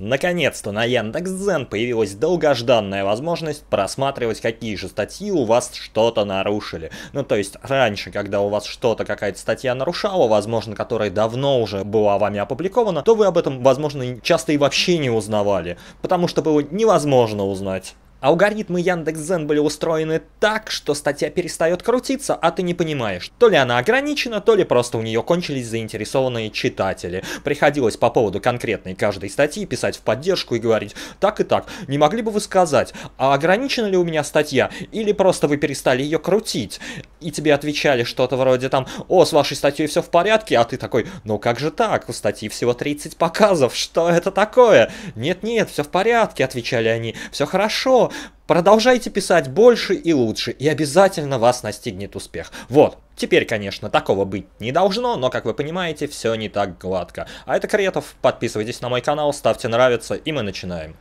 Наконец-то на Яндекс.Дзен появилась долгожданная возможность просматривать, какие же статьи у вас что-то нарушили. Ну, то есть, раньше, когда у вас что-то, какая-то статья нарушала, возможно, которая давно уже была вами опубликована, то вы об этом, возможно, часто и вообще не узнавали, потому что было невозможно узнать. Алгоритмы Яндекс.Зен были устроены так, что статья перестает крутиться, а ты не понимаешь, то ли она ограничена, то ли просто у нее кончились заинтересованные читатели. Приходилось по поводу конкретной каждой статьи писать в поддержку и говорить «так и так, не могли бы вы сказать, а ограничена ли у меня статья, или просто вы перестали ее крутить?» И тебе отвечали что-то вроде там «О, с вашей статьей все в порядке», а ты такой «Ну как же так, у статьи всего 30 показов, что это такое?» «Нет-нет, все в порядке», отвечали они, «все хорошо, продолжайте писать больше и лучше, и обязательно вас настигнет успех. Вот. Теперь, конечно, такого быть не должно, но, как вы понимаете, все не так гладко. А это Кретов, подписывайтесь на мой канал, ставьте нравится, и мы начинаем.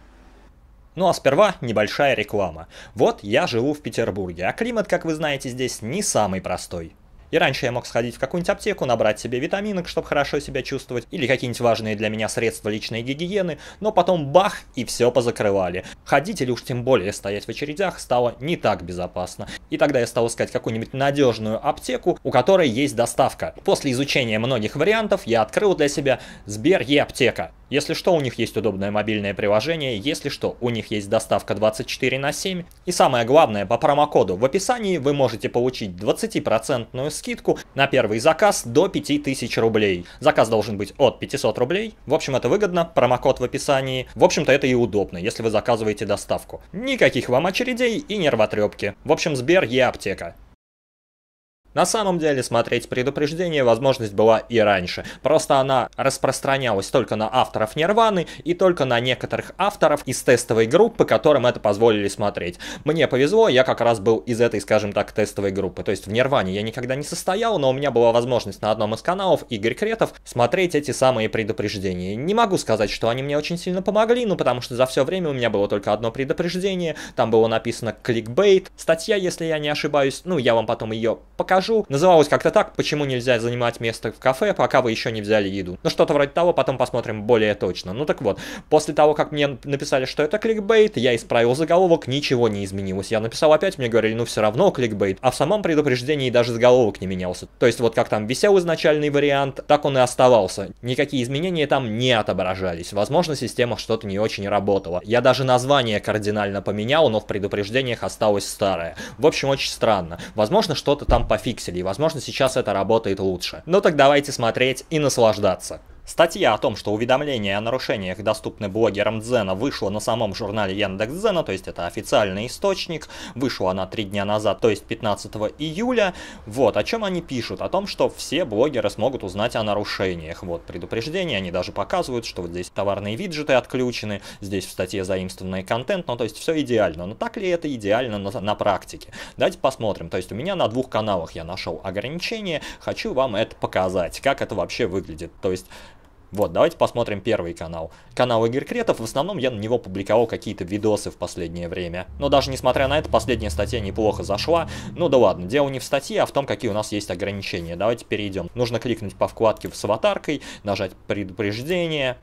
Ну а сперва небольшая реклама. Вот я живу в Петербурге, а климат, как вы знаете, здесь не самый простой. И раньше я мог сходить в какую-нибудь аптеку, набрать себе витаминок, чтобы хорошо себя чувствовать, или какие-нибудь важные для меня средства личной гигиены, но потом бах, и все позакрывали. Ходить или уж тем более стоять в очередях стало не так безопасно. И тогда я стал искать какую-нибудь надежную аптеку, у которой есть доставка. После изучения многих вариантов я открыл для себя Сбер Е-аптека. Если что, у них есть удобное мобильное приложение, если что, у них есть доставка 24 на 7. И самое главное, по промокоду в описании вы можете получить 20% скидку на первый заказ до 5000 рублей. Заказ должен быть от 500 рублей. В общем, это выгодно, промокод в описании. В общем-то, это и удобно, если вы заказываете доставку. Никаких вам очередей и нервотрепки. В общем, Сбер и аптека на самом деле, смотреть предупреждение возможность была и раньше. Просто она распространялась только на авторов Нирваны и только на некоторых авторов из тестовой группы, которым это позволили смотреть. Мне повезло, я как раз был из этой, скажем так, тестовой группы. То есть в Нирване я никогда не состоял, но у меня была возможность на одном из каналов, Игорь Кретов, смотреть эти самые предупреждения. Не могу сказать, что они мне очень сильно помогли, ну потому что за все время у меня было только одно предупреждение, там было написано кликбейт, статья, если я не ошибаюсь, ну я вам потом ее покажу скажу. Называлось как-то так, почему нельзя занимать место в кафе, пока вы еще не взяли еду. Ну, что-то вроде того, потом посмотрим более точно. Ну, так вот, после того, как мне написали, что это кликбейт, я исправил заголовок, ничего не изменилось. Я написал опять, мне говорили, ну, все равно кликбейт. А в самом предупреждении даже заголовок не менялся. То есть, вот как там висел изначальный вариант, так он и оставался. Никакие изменения там не отображались. Возможно, система что-то не очень работала. Я даже название кардинально поменял, но в предупреждениях осталось старое. В общем, очень странно. Возможно, что-то там по зафиксили, и возможно сейчас это работает лучше. Ну так давайте смотреть и наслаждаться. Статья о том, что уведомления о нарушениях, доступны блогерам Дзена, вышла на самом журнале Яндекс Дзена, то есть это официальный источник, вышла она три дня назад, то есть 15 июля. Вот, о чем они пишут? О том, что все блогеры смогут узнать о нарушениях. Вот предупреждение, они даже показывают, что вот здесь товарные виджеты отключены, здесь в статье заимствованный контент, ну то есть все идеально. Но так ли это идеально на, на практике? Давайте посмотрим. То есть у меня на двух каналах я нашел ограничения, хочу вам это показать, как это вообще выглядит. То есть вот, давайте посмотрим первый канал. Канал Игорь Кретов, в основном я на него публиковал какие-то видосы в последнее время. Но даже несмотря на это, последняя статья неплохо зашла. Ну да ладно, дело не в статье, а в том, какие у нас есть ограничения. Давайте перейдем. Нужно кликнуть по вкладке с аватаркой, нажать предупреждение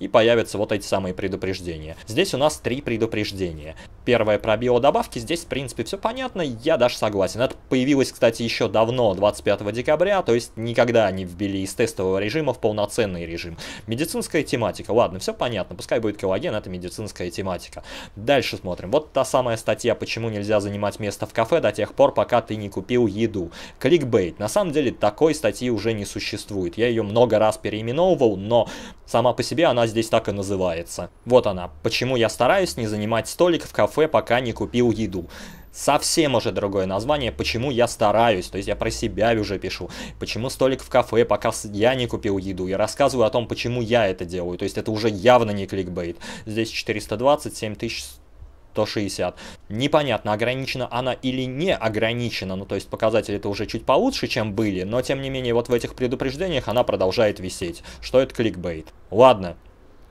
и появятся вот эти самые предупреждения. Здесь у нас три предупреждения. Первое про биодобавки, здесь в принципе все понятно, я даже согласен. Это появилось, кстати, еще давно, 25 декабря, то есть никогда не ввели из тестового режима в полноценный режим. Медицинская тематика, ладно, все понятно, пускай будет коллаген, это медицинская тематика. Дальше смотрим, вот та самая статья, почему нельзя занимать место в кафе до тех пор, пока ты не купил еду. Кликбейт, на самом деле такой статьи уже не существует, я ее много раз переименовывал, но сама по себе она здесь так и называется. Вот она, почему я стараюсь не занимать столик в кафе, пока не купил еду совсем уже другое название, почему я стараюсь, то есть я про себя уже пишу, почему столик в кафе, пока я не купил еду, я рассказываю о том, почему я это делаю, то есть это уже явно не кликбейт. Здесь 420, 7100. 160. Непонятно, ограничена она или не ограничена, ну то есть показатели это уже чуть получше, чем были, но тем не менее вот в этих предупреждениях она продолжает висеть, что это кликбейт. Ладно,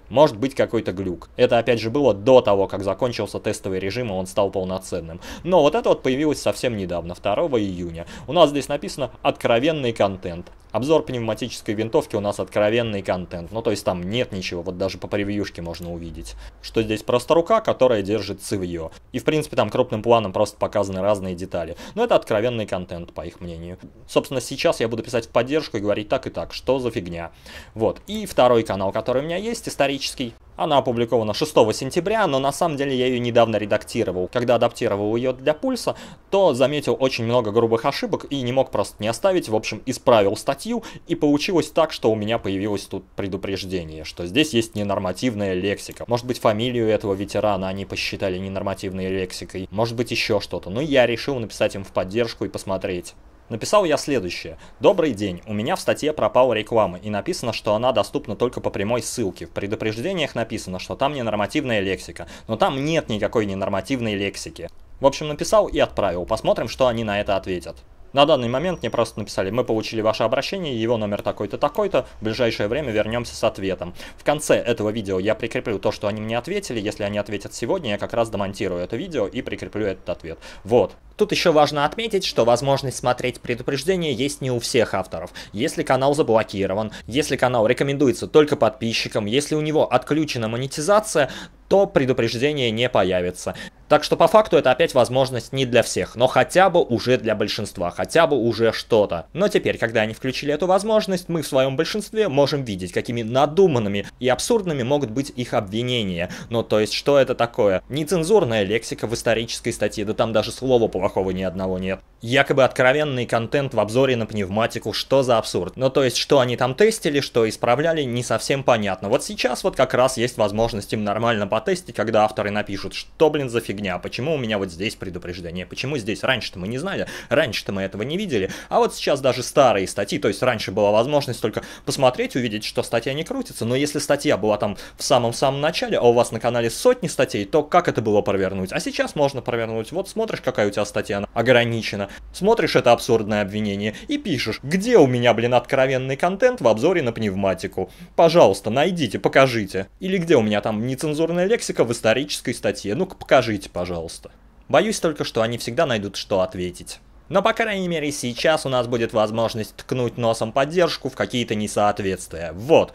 может быть какой-то глюк. Это опять же было до того, как закончился тестовый режим и он стал полноценным. Но вот это вот появилось совсем недавно, 2 июня. У нас здесь написано «Откровенный контент». Обзор пневматической винтовки у нас откровенный контент. Ну то есть там нет ничего, вот даже по превьюшке можно увидеть. Что здесь просто рука, которая держит цевье. И в принципе там крупным планом просто показаны разные детали. Но это откровенный контент, по их мнению. Собственно, сейчас я буду писать в поддержку и говорить так и так, что за фигня. Вот. И второй канал, который у меня есть, исторический исторический. Она опубликована 6 сентября, но на самом деле я ее недавно редактировал. Когда адаптировал ее для пульса, то заметил очень много грубых ошибок и не мог просто не оставить. В общем, исправил статью, и получилось так, что у меня появилось тут предупреждение, что здесь есть ненормативная лексика. Может быть, фамилию этого ветерана они посчитали ненормативной лексикой, может быть, еще что-то. Но я решил написать им в поддержку и посмотреть, Написал я следующее. Добрый день, у меня в статье пропала реклама и написано, что она доступна только по прямой ссылке. В предупреждениях написано, что там ненормативная лексика, но там нет никакой ненормативной лексики. В общем, написал и отправил, посмотрим, что они на это ответят. На данный момент мне просто написали, мы получили ваше обращение, его номер такой-то, такой-то, в ближайшее время вернемся с ответом. В конце этого видео я прикреплю то, что они мне ответили, если они ответят сегодня, я как раз демонтирую это видео и прикреплю этот ответ. Вот. Тут еще важно отметить, что возможность смотреть предупреждение есть не у всех авторов. Если канал заблокирован, если канал рекомендуется только подписчикам, если у него отключена монетизация, то предупреждение не появится. Так что по факту это опять возможность не для всех, но хотя бы уже для большинства, хотя бы уже что-то. Но теперь, когда они включили эту возможность, мы в своем большинстве можем видеть, какими надуманными и абсурдными могут быть их обвинения. Ну то есть, что это такое? Нецензурная лексика в исторической статье, да там даже слова плохого ни одного нет. Якобы откровенный контент в обзоре на пневматику, что за абсурд? Ну то есть, что они там тестили, что исправляли, не совсем понятно. Вот сейчас вот как раз есть возможность им нормально по потестить, когда авторы напишут, что, блин, за фигня, почему у меня вот здесь предупреждение, почему здесь раньше-то мы не знали, раньше-то мы этого не видели, а вот сейчас даже старые статьи, то есть раньше была возможность только посмотреть, увидеть, что статья не крутится, но если статья была там в самом-самом начале, а у вас на канале сотни статей, то как это было провернуть? А сейчас можно провернуть, вот смотришь, какая у тебя статья она ограничена, смотришь это абсурдное обвинение и пишешь, где у меня, блин, откровенный контент в обзоре на пневматику? Пожалуйста, найдите, покажите. Или где у меня там нецензурная лексика в исторической статье, ну-ка покажите, пожалуйста. Боюсь только, что они всегда найдут, что ответить. Но, по крайней мере, сейчас у нас будет возможность ткнуть носом поддержку в какие-то несоответствия. Вот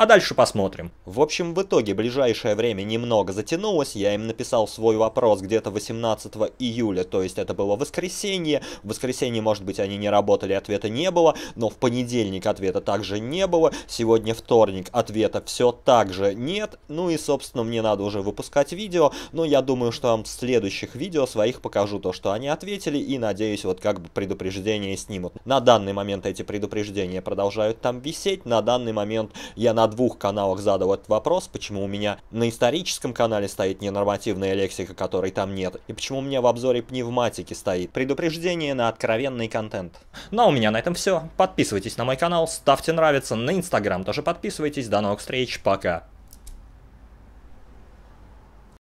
а дальше посмотрим. В общем, в итоге ближайшее время немного затянулось, я им написал свой вопрос где-то 18 июля, то есть это было воскресенье. В воскресенье, может быть, они не работали, ответа не было, но в понедельник ответа также не было, сегодня вторник ответа все так же нет, ну и, собственно, мне надо уже выпускать видео, но я думаю, что вам в следующих видео своих покажу то, что они ответили, и надеюсь, вот как бы предупреждения снимут. На данный момент эти предупреждения продолжают там висеть, на данный момент я надеюсь, двух каналах задал этот вопрос, почему у меня на историческом канале стоит ненормативная лексика, которой там нет, и почему у меня в обзоре пневматики стоит предупреждение на откровенный контент. Ну а у меня на этом все. Подписывайтесь на мой канал, ставьте нравится, на инстаграм тоже подписывайтесь. До новых встреч, пока!